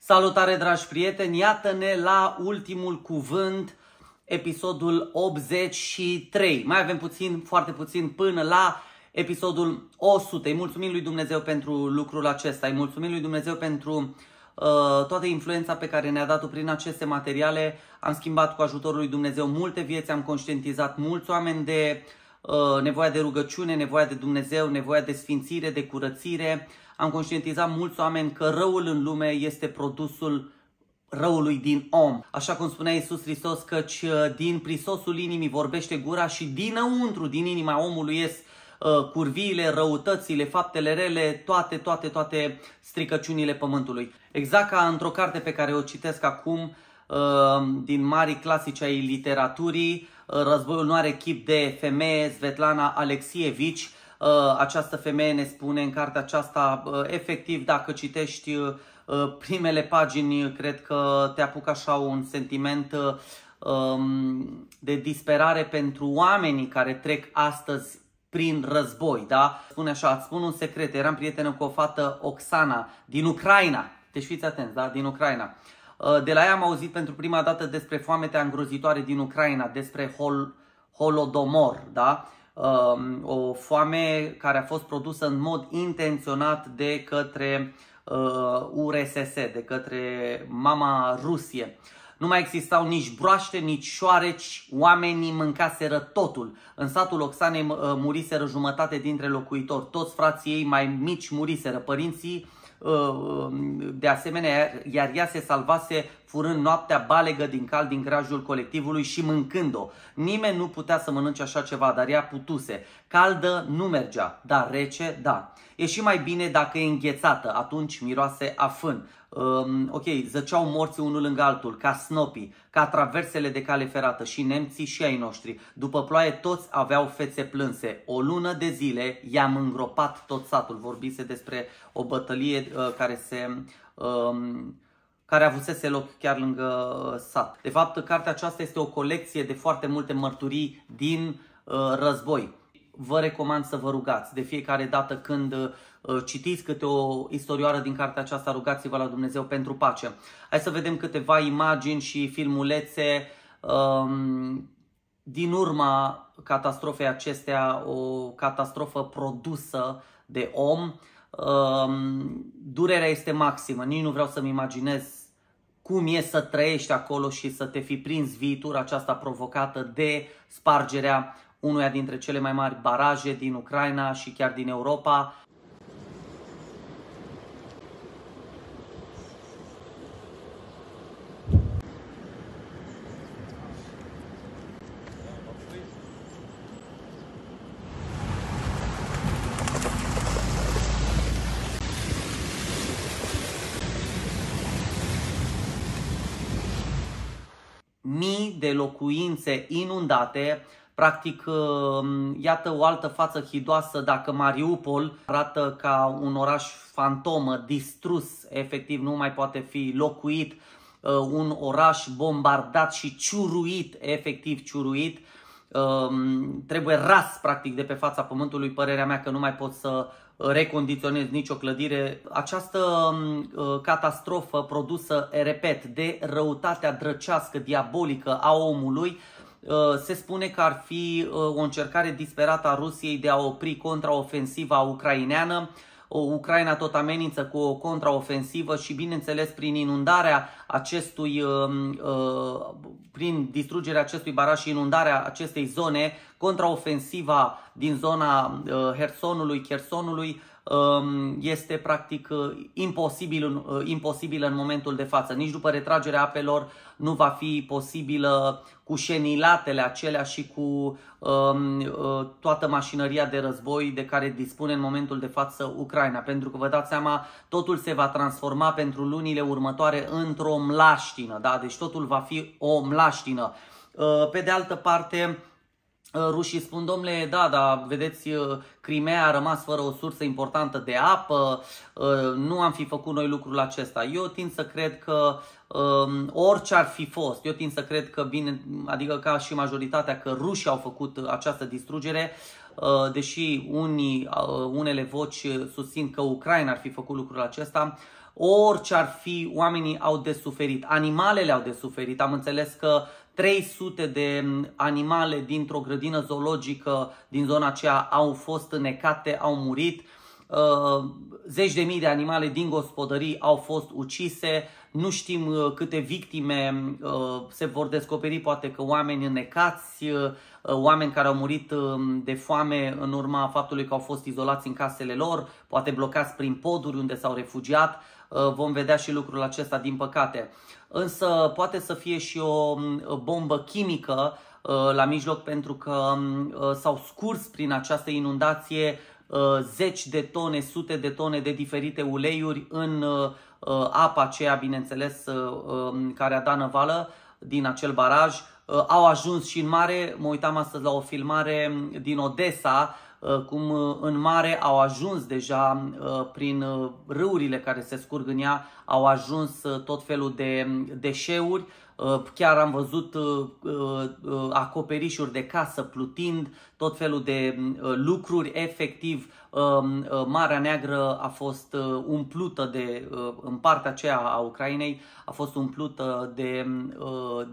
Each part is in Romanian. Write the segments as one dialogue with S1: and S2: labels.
S1: Salutare dragi prieteni, iată-ne la ultimul cuvânt, episodul 83. Mai avem puțin, foarte puțin, până la episodul 100. Îi mulțumim lui Dumnezeu pentru lucrul acesta, îi mulțumim lui Dumnezeu pentru uh, toată influența pe care ne-a dat-o prin aceste materiale. Am schimbat cu ajutorul lui Dumnezeu multe vieți, am conștientizat mulți oameni de uh, nevoia de rugăciune, nevoia de Dumnezeu, nevoia de sfințire, de curățire, uh, am conștientizat mulți oameni că răul în lume este produsul răului din om. Așa cum spunea Iisus Hristos, căci uh, din prisosul inimii vorbește gura și dinăuntru, din inima omului, ies uh, curviile, răutățile, faptele rele, toate, toate, toate stricăciunile pământului. Exact ca într-o carte pe care o citesc acum, uh, din mari clasici ai literaturii, Războiul nu are chip de femeie, Svetlana Alexievici, Uh, această femeie ne spune în cartea aceasta, uh, efectiv, dacă citești uh, primele pagini, cred că te apucă așa un sentiment um, de disperare pentru oamenii care trec astăzi prin război, da? Spune așa, îți spun un secret, eram prietenă cu o fată, Oxana, din Ucraina. Deci fiți atenți, da? Din Ucraina. De la ea am auzit pentru prima dată despre foametea îngrozitoare din Ucraina, despre hol, Holodomor, da? Um, o foame care a fost produsă în mod intenționat de către URSS, uh, de către mama Rusie. Nu mai existau nici broaște, nici șoareci, oamenii mâncaseră totul. În satul Oxanei uh, muriseră jumătate dintre locuitori, toți frații ei mai mici muriseră, părinții uh, um, de asemenea, iar ea se salvase furând noaptea balegă din cal din grajul colectivului și mâncând-o. Nimeni nu putea să mănânce așa ceva, dar ea putuse. Caldă nu mergea, dar rece, da. E și mai bine dacă e înghețată, atunci miroase a fân. Um, ok, zăceau morții unul lângă altul, ca snopii, ca traversele de cale ferată și nemții și ai noștri. După ploaie toți aveau fețe plânse. O lună de zile i-am îngropat tot satul. Vorbise despre o bătălie uh, care se... Um, care avusese loc chiar lângă uh, sat. De fapt, cartea aceasta este o colecție de foarte multe mărturii din uh, război. Vă recomand să vă rugați de fiecare dată când uh, citiți câte o istorioară din cartea aceasta, rugați-vă la Dumnezeu pentru pace. Hai să vedem câteva imagini și filmulețe um, din urma catastrofei acestea, o catastrofă produsă de om. Um, durerea este maximă, nici nu vreau să-mi imaginez cum e să trăiești acolo și să te fi prins viitura aceasta provocată de spargerea unuia dintre cele mai mari baraje din Ucraina și chiar din Europa, mii de locuințe inundate, Practic, um, iată o altă față hidoasă dacă Mariupol arată ca un oraș fantomă, distrus, efectiv nu mai poate fi locuit, uh, un oraș bombardat și ciuruit, efectiv ciuruit, um, trebuie ras practic de pe fața pământului, părerea mea că nu mai pot să recondiționez nicio clădire. Această mm, ă, catastrofă produsă, repet, de răutatea drăcească, diabolică a omului, ă, se spune că ar fi ă, o încercare disperată a Rusiei de a opri contraofensiva ucraineană, Ucraina tot amenință cu o contraofensivă și bineînțeles prin inundarea acestui, um, uh, prin distrugerea acestui baraj și inundarea acestei zone, contraofensiva din zona uh, Hersonului, Chersonului este practic uh, imposibil, uh, imposibil în momentul de față. Nici după retragerea apelor nu va fi posibilă cu șenilatele acelea și cu um, uh, toată mașinăria de război de care dispune în momentul de față Ucraina. Pentru că vă dați seama, totul se va transforma pentru lunile următoare într-o mlaștină. Da? Deci totul va fi o mlaștină. Pe de altă parte, Uh, rușii spun, domnule, da, dar vedeți, uh, Crimea a rămas fără o sursă importantă de apă, uh, nu am fi făcut noi lucrul acesta. Eu tind să cred că um, orice ar fi fost, eu tind să cred că, bine, adică ca și majoritatea, că rușii au făcut această distrugere, deși unii, unele voci susțin că Ucraina ar fi făcut lucrul acesta, orice ar fi, oamenii au de suferit, animalele au de suferit. Am înțeles că 300 de animale dintr-o grădină zoologică din zona aceea au fost înecate, au murit, uh, zeci de mii de animale din gospodării au fost ucise, nu știm uh, câte victime uh, se vor descoperi, poate că oameni necați, oameni care au murit de foame în urma faptului că au fost izolați în casele lor, poate blocați prin poduri unde s-au refugiat, Uh, vom vedea și lucrul acesta, din păcate. Însă poate să fie și o um, bombă chimică uh, la mijloc pentru că um, uh, s-au scurs prin această inundație zeci de tone, sute de tone de diferite uleiuri în apa aceea, bineînțeles, um, care a dat năvală din acel baraj. Au ajuns și în mare, mă uitam astăzi la o filmare din Odessa, Uh, cum uh, în mare au ajuns deja uh, prin râurile care se scurg în ea, au ajuns tot felul de deșeuri, Chiar am văzut acoperișuri de casă plutind, tot felul de lucruri. Efectiv, Marea Neagră a fost umplută de, în partea aceea a Ucrainei, a fost umplută de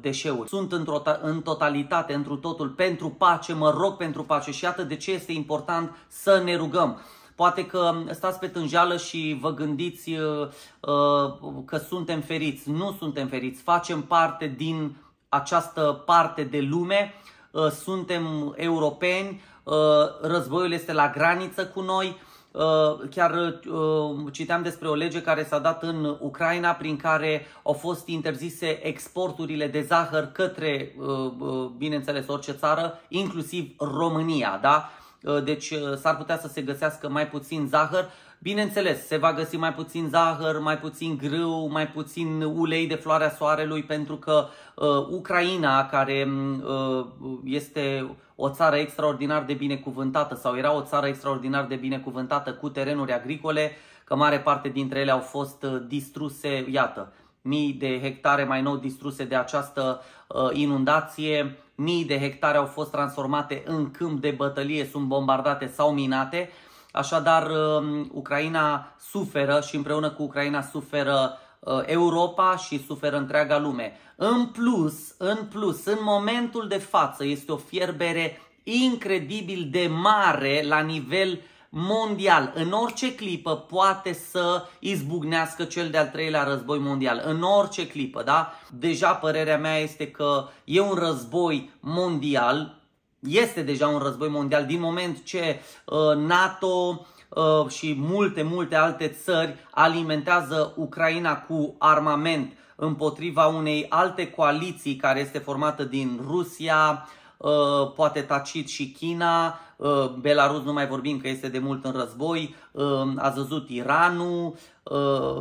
S1: deșeuri. Sunt într-o, în totalitate, într-un totul, pentru pace, mă rog pentru pace și iată de ce este important important să ne rugăm. Poate că stați pe tânjeală și vă gândiți uh, uh, că suntem feriți. Nu suntem feriți, facem parte din această parte de lume, uh, suntem europeni, războiul este la graniță cu noi. Chiar citeam despre o lege care s-a dat în Ucraina prin care au fost interzise exporturile de zahăr către, bineînțeles, orice țară, inclusiv România. Da? Uh, deci uh, s-ar putea să se găsească mai puțin zahăr. Bineînțeles, se va găsi mai puțin zahăr, mai puțin grâu, mai puțin ulei de floarea soarelui, pentru că uh, Ucraina, care mm, uh, este o țară extraordinar de binecuvântată sau era o țară extraordinar de binecuvântată cu terenuri agricole, că mare parte dintre ele au fost uh, distruse, iată, mii de hectare mai nou distruse de această uh, inundație, mii de hectare au fost transformate în câmp de bătălie, sunt bombardate sau minate. Așadar, um, Ucraina suferă și împreună cu Ucraina suferă uh, Europa și suferă întreaga lume. În plus, în plus, în momentul de față este o fierbere incredibil de mare la nivel uh, mondial. În orice clipă poate să izbucnească cel de-al treilea război mondial. În orice clipă, da? Deja părerea mea este că e un război mondial, este deja un război mondial din moment ce uh, NATO uh, și multe, multe alte țări alimentează Ucraina cu armament împotriva unei alte coaliții care este formată din Rusia, Uh, poate tacit și China, uh, Belarus nu mai vorbim că este de mult în război, uh, a văzut Iranul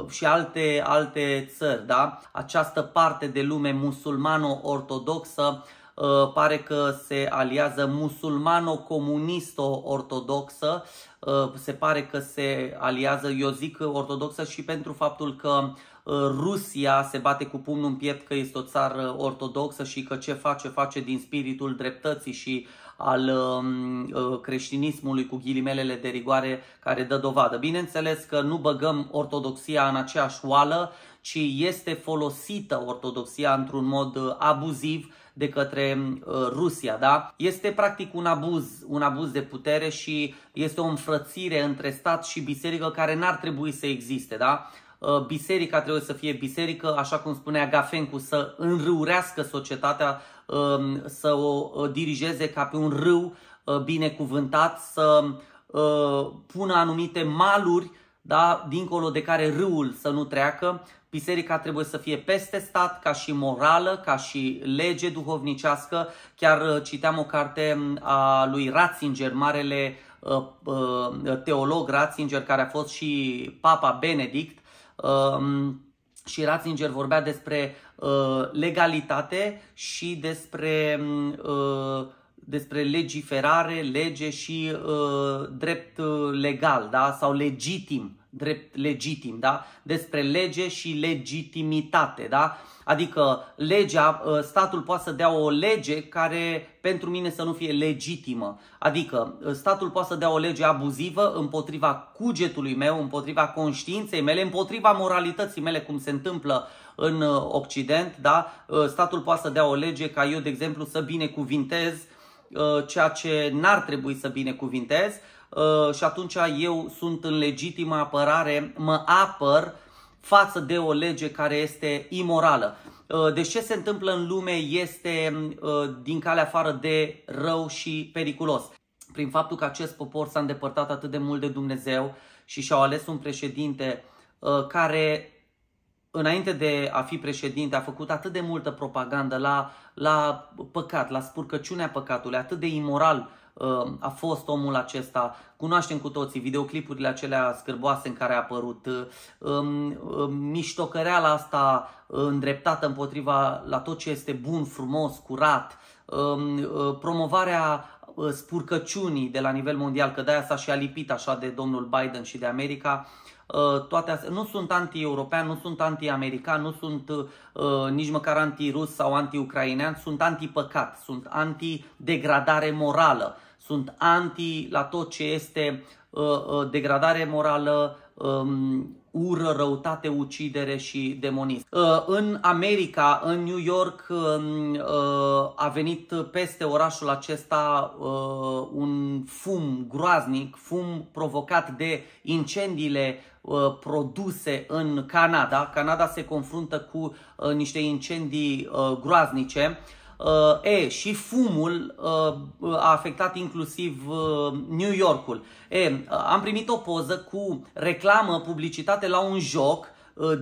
S1: și alte, alte țări. Da? Această parte de lume musulmano-ortodoxă Ă, pare că se aliază musulmano-comunisto-ortodoxă, ă, se pare că se aliază, eu zic, ortodoxă și pentru faptul că ă, Rusia se bate cu pumnul în piept că este o țară ortodoxă și că ce face, face din spiritul dreptății și al um, creștinismului ghilimelele de rigoare care dă dovadă. Bineînțeles că nu băgăm ortodoxia în aceeași oală, ci este folosită ortodoxia într-un mod abuziv de către uh, Rusia. Da? Este practic un abuz, un abuz de putere și este o înfrățire între stat și biserică care n-ar trebui să existe. Da? Uh, biserica trebuie să fie biserică, așa cum spunea Gafencu, să înrâurească societatea, um, să o dirigeze ca pe un râu uh, binecuvântat, să pună anumite maluri da, dincolo de care râul să nu treacă, Biserica trebuie să fie peste stat ca și morală, ca și lege duhovnicească. Chiar uh, citeam o carte a lui Ratzinger, marele uh, uh, teolog Ratzinger, care a fost și Papa Benedict. Um, și Ratzinger vorbea despre legalitate și despre despre legiferare, lege și uh, drept legal da? sau legitim drept legitim, da? despre lege și legitimitate. Da? Adică legea, ă, statul poate să dea o lege care pentru mine să nu fie legitimă. Adică ă, statul poate să dea o lege abuzivă împotriva cugetului meu, împotriva conștiinței mele, împotriva moralității mele, cum se întâmplă în ă, Occident. Da? Statul poate să dea o lege ca eu, de exemplu, să binecuvintez ceea ce n-ar trebui să binecuvintez Uh, și atunci eu sunt în legitimă apărare, mă apăr față de o lege care este imorală. Uh, deci ce se întâmplă în lume este uh, din calea afară de rău și periculos. Prin faptul că acest popor s-a îndepărtat atât de mult de Dumnezeu și și-au ales un președinte care înainte de a fi președinte, a făcut atât de multă propagandă la, la păcat, la spurcăciunea păcatului, atât de imoral Um, a fost omul acesta. Cunoaștem cu toții videoclipurile acelea scârboase în care a apărut, um, um, miștocăreala asta uh, îndreptată împotriva la tot ce este bun, frumos, curat, uh, promovarea uh, spurcăciunii de la nivel mondial, că de-aia s-a și alipit așa de domnul Biden și de America, Uh, toate astea. Nu sunt anti-european, nu sunt anti-american, nu sunt uh, nici măcar anti-rus sau anti-ucrainean, sunt anti-păcat, sunt anti-degradare morală, sunt anti la tot ce este uh, uh degradare morală, um, ură, răutate, ucidere și demonism. Uh, în America, în New York, um, uh, a venit peste orașul acesta uh, un fum groaznic, fum provocat de incendiile produse în Canada. Canada se confruntă cu niște incendii groaznice Uh, e, și fumul uh, a afectat inclusiv uh, New Yorkul. E, am primit o poză cu reclamă, publicitate la un joc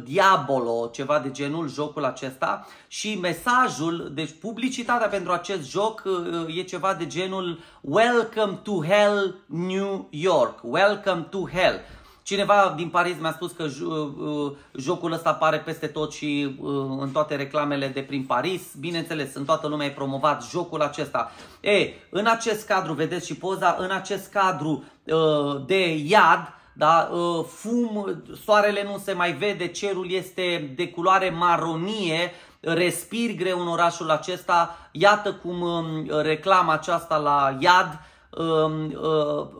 S1: Diabolo, ceva de genul, jocul acesta și mesajul, deci publicitatea pentru acest joc e ceva de genul Welcome to Hell New York, Welcome to Hell. Cineva din Paris mi-a spus că uh, jocul ăsta apare peste tot și uh, în toate reclamele de prin Paris. Bineînțeles, în toată lumea e promovat jocul acesta. E, în acest cadru, vedeți și poza, în acest cadru uh, de iad, da? fum, soarele nu se mai vede, cerul este de culoare maronie, respir greu în orașul acesta. Iată cum um, reclama aceasta la iad um,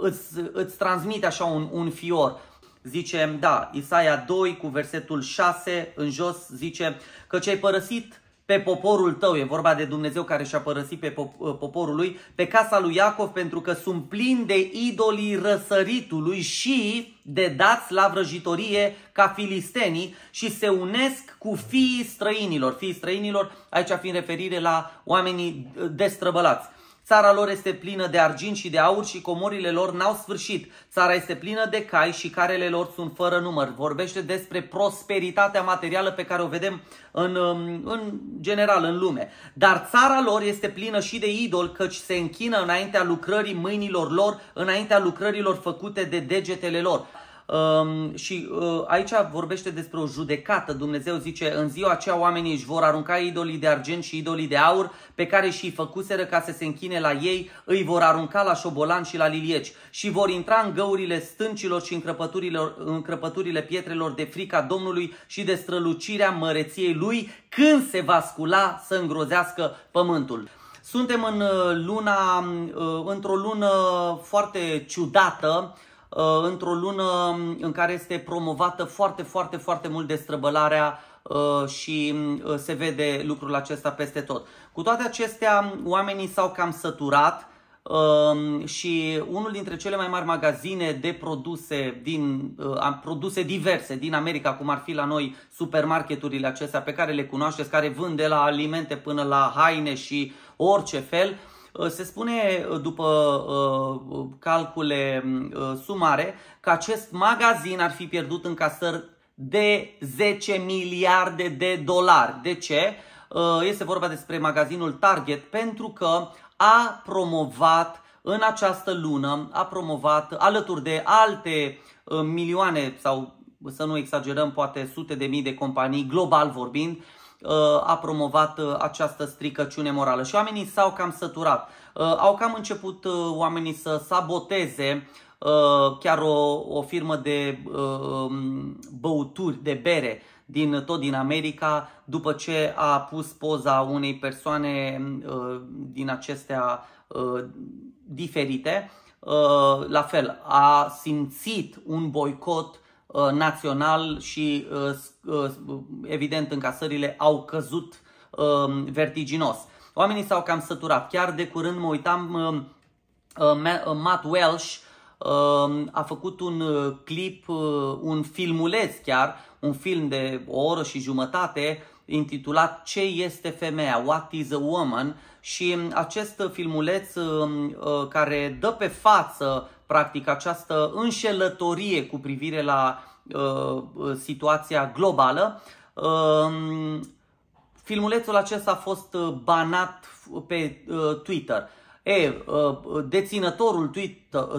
S1: îți, îți transmite așa un, un fior zicem, da, Isaia 2 cu versetul 6 în jos zice că ce ai părăsit pe poporul tău, e vorba de Dumnezeu care și-a părăsit pe ă, poporul lui, pe casa lui Iacov pentru că sunt plini de idolii răsăritului și de dați la vrăjitorie ca filistenii și se unesc cu fiii străinilor. Fiii străinilor, aici fiind referire la oamenii ă, destrăbălați. Țara lor este plină de argint și de aur și comorile lor n-au sfârșit. Țara este plină de cai și carele lor sunt fără număr. Vorbește despre prosperitatea materială pe care o vedem în, um, în general în lume. Dar țara lor este plină și de idol căci se închină înaintea lucrării mâinilor lor, înaintea lucrărilor făcute de degetele lor. Um, și uh, aici vorbește despre o judecată. Dumnezeu zice, în ziua aceea oamenii își vor arunca idolii de argint și idolii de aur pe care și-i făcuseră ca să se închine la ei, îi vor arunca la șobolan și la lilieci și vor intra în găurile stâncilor și în crăpăturile, în crăpăturile pietrelor de frica Domnului și de strălucirea măreției lui când se va scula să îngrozească pământul. Suntem în uh, luna, uh, într-o lună foarte ciudată Uh, într-o lună în care este promovată foarte, foarte, foarte mult destrăbălarea uh, și uh, se vede lucrul acesta peste tot. Cu toate acestea, oamenii s-au cam săturat um, și unul dintre cele mai mari magazine de produse din produse diverse din America, cum ar fi la noi supermarketurile acestea pe care le cunoașteți, care vând de la alimente până la haine și orice fel, Uh, se spune uh, după uh, calcule sumare că acest magazin ar fi pierdut în casări de 10 miliarde de dolari. De ce? Este vorba despre magazinul Target pentru că a promovat în această lună, a promovat alături de alte milioane sau să nu exagerăm, poate sute de mii de companii, global vorbind, uh, Uh, a promovat uh, această stricăciune morală. Și oamenii s-au cam săturat. Uh, au cam început oamenii să saboteze chiar o, o firmă de um, băuturi, de bere, din, tot din America, după ce a pus poza unei persoane uh, din acestea uh, diferite, uh, la fel, a simțit un boicot Uh, național și uh, uh, evident încasările au căzut um, vertiginos. Oamenii s-au cam săturat. Chiar de curând mă uitam, um, Matt Welsh um, a făcut un clip, un filmuleț chiar, un film de o oră și jumătate intitulat Ce este femeia? What is a woman? Și mm, acest filmuleț mm, uh, care dă pe față practic această înșelătorie cu privire la uh, situația globală. Um, filmulețul acesta a fost uh, banat pe Twitter. E, deținătorul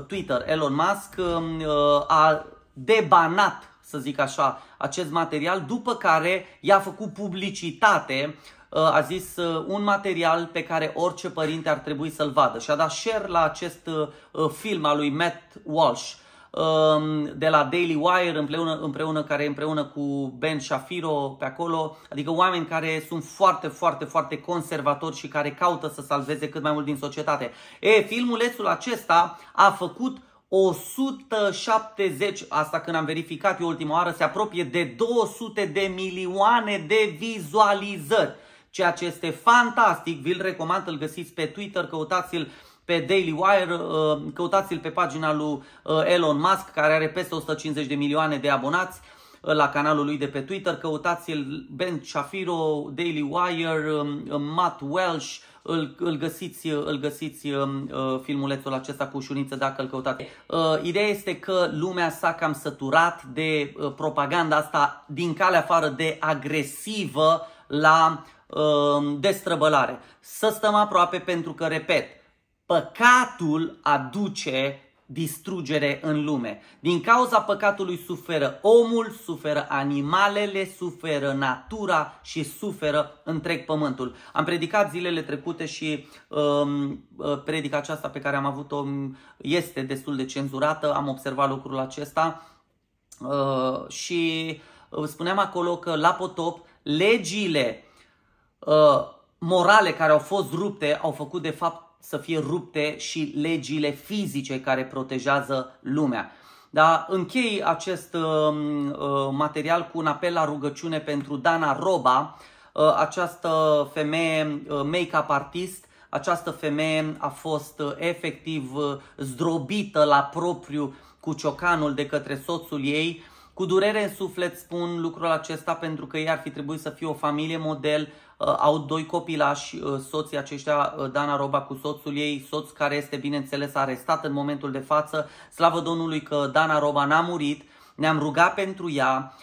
S1: Twitter, Elon Musk, um, a debanat să zic așa, acest material, după care i-a făcut publicitate, uh, a zis uh, un material pe care orice părinte ar trebui să-l vadă și a dat share la acest uh, film al lui Matt Walsh um, de la Daily Wire împreună, împreună care împreună cu Ben Shapiro pe acolo, adică oameni care sunt foarte, foarte, foarte conservatori și care caută să salveze cât mai mult din societate. E, filmulețul acesta a făcut 170, asta când am verificat eu ultima oară, se apropie de 200 de milioane de vizualizări. Ceea ce este fantastic, vi-l recomand, îl găsiți pe Twitter, căutați-l pe Daily Wire, uh, căutați-l pe pagina lui uh, Elon Musk, care are peste 150 de milioane de abonați uh, la canalul lui de pe Twitter, căutați-l Ben Shafiro, Daily Wire, um, Matt Welsh, îl, îl găsiți, îl găsiți uh, uh, filmulețul acesta cu ușurință dacă îl căutați. Uh, ideea este că lumea s-a cam săturat de uh, propaganda asta din calea afară de agresivă la uh, destrăbălare. Să stăm aproape pentru că, repet, păcatul aduce distrugere în lume. Din cauza păcatului suferă omul, suferă animalele, suferă natura și suferă întreg pământul. Am predicat zilele trecute și um, uh, predica aceasta pe care am avut-o este destul de cenzurată, am observat lucrul acesta uh, și uh, spuneam acolo că la potop legile uh, morale care au fost rupte au făcut de fapt să fie rupte și legile fizice care protejează lumea. Da, închei acest um, uh, material cu un apel la rugăciune pentru Dana Roba, uh, această femeie uh, make-up artist. Această femeie a fost uh, efectiv uh, zdrobită la propriu cu ciocanul de către soțul ei. Cu durere în suflet spun lucrul acesta pentru că ei ar fi trebuit să fie o familie model, Uh, au doi copilași, uh, soții aceștia, uh, Dana Roba cu soțul ei, soț care este bineînțeles arestat în momentul de față. Slavă Domnului că Dana Roba n-a murit, ne-am rugat pentru ea.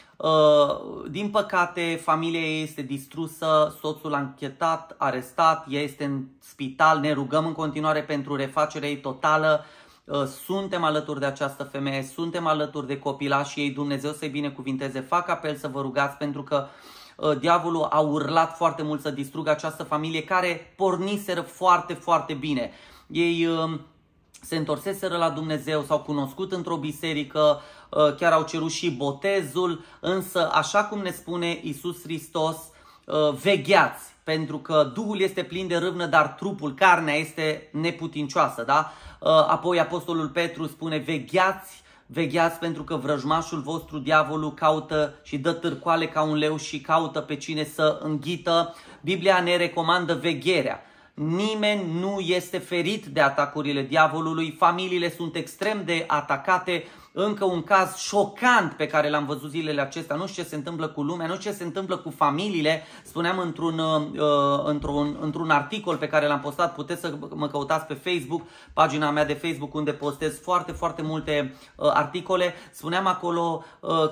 S1: Din păcate, familia ei este distrusă, soțul anchetat, arestat, ea este în spital, ne rugăm în continuare pentru refacerea ei totală. Suntem alături de această femeie, suntem alături de și ei, Dumnezeu să-i binecuvinteze, fac apel să vă rugați pentru că uh, Uh, diavolul a urlat foarte mult să distrugă această familie care porniseră foarte, foarte bine. Ei um, se întorseseră la Dumnezeu, s-au cunoscut într-o biserică, uh, chiar au cerut și botezul, însă, așa cum ne spune Isus Hristos, uh, vegheați, pentru că Duhul este plin de râvnă, dar trupul, carnea este neputincioasă, da? Apoi Apostolul Petru spune, vegheați Vegheați pentru că vrăjmașul vostru, diavolul, caută și dă târcoale ca un leu și caută pe cine să înghită. Biblia ne recomandă vegherea. Nimeni nu este ferit de atacurile diavolului, familiile sunt extrem de atacate, încă un caz șocant pe care l-am văzut zilele acestea. Nu știu ce se întâmplă cu lumea, nu știu ce se întâmplă cu familiile. Spuneam într-un, uh, uh, într-un, într-un articol pe care l-am postat, puteți să mă căutați pe Facebook, pagina mea de Facebook unde postez foarte, foarte multe uh, articole. Spuneam acolo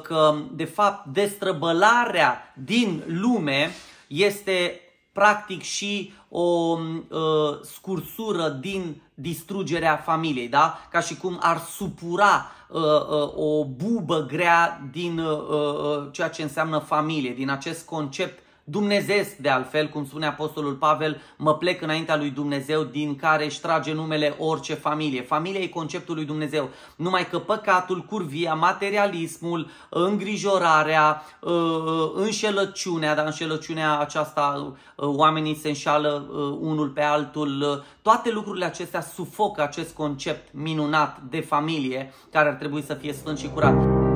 S1: că, de fapt, destrăbălarea din lume este practic și o uh, scursură din distrugerea familiei, da? Ca și cum ar supura uh, uh, o bubă grea din uh, uh, ceea ce înseamnă familie, din acest concept Dumnezeu, de altfel, cum spune Apostolul Pavel, mă plec înaintea lui Dumnezeu din care își trage numele orice familie. Familia e conceptul lui Dumnezeu, numai că păcatul, curvia, materialismul, îngrijorarea, ă, ă, înșelăciunea, dar înșelăciunea aceasta ă, oamenii se înșală unul pe altul, toate lucrurile acestea sufocă acest concept minunat de familie care ar trebui să fie sfânt și curat.